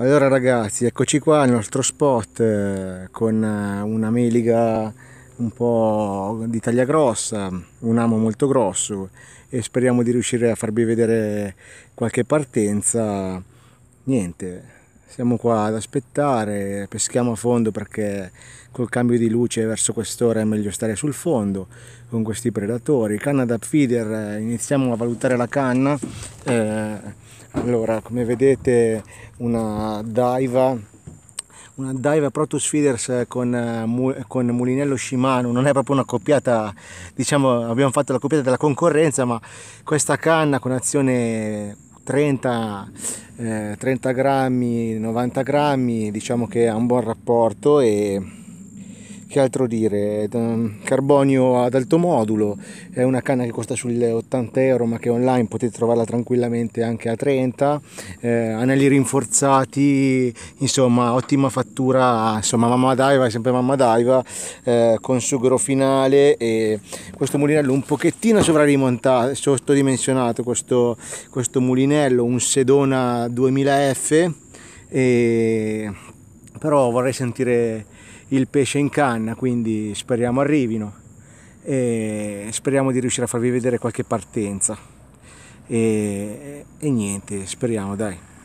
Allora ragazzi, eccoci qua nel nostro spot eh, con eh, una meliga un po' di taglia grossa, un amo molto grosso e speriamo di riuscire a farvi vedere qualche partenza. Niente, siamo qua ad aspettare, peschiamo a fondo perché col cambio di luce verso quest'ora è meglio stare sul fondo con questi predatori. Canna da feeder, eh, iniziamo a valutare la canna. Eh, allora, come vedete una Daiva una dive Protus Feeders eh, con, eh, con, Mulinello Shimano, non è proprio una copiata, diciamo abbiamo fatto la copiata della concorrenza, ma questa canna con azione 30, eh, 30 grammi, 90 grammi, diciamo che ha un buon rapporto e che altro dire, ehm, carbonio ad alto modulo, è una canna che costa sulle 80 euro ma che online potete trovarla tranquillamente anche a 30, eh, anelli rinforzati, insomma ottima fattura, insomma mamma d'aiva è sempre mamma d'aiva eh, con sughero finale e questo mulinello un pochettino sovrarimontato, sottodimensionato questo, questo mulinello, un Sedona 2000F e però vorrei sentire il pesce in canna, quindi speriamo arrivino e speriamo di riuscire a farvi vedere qualche partenza. E, e niente, speriamo dai.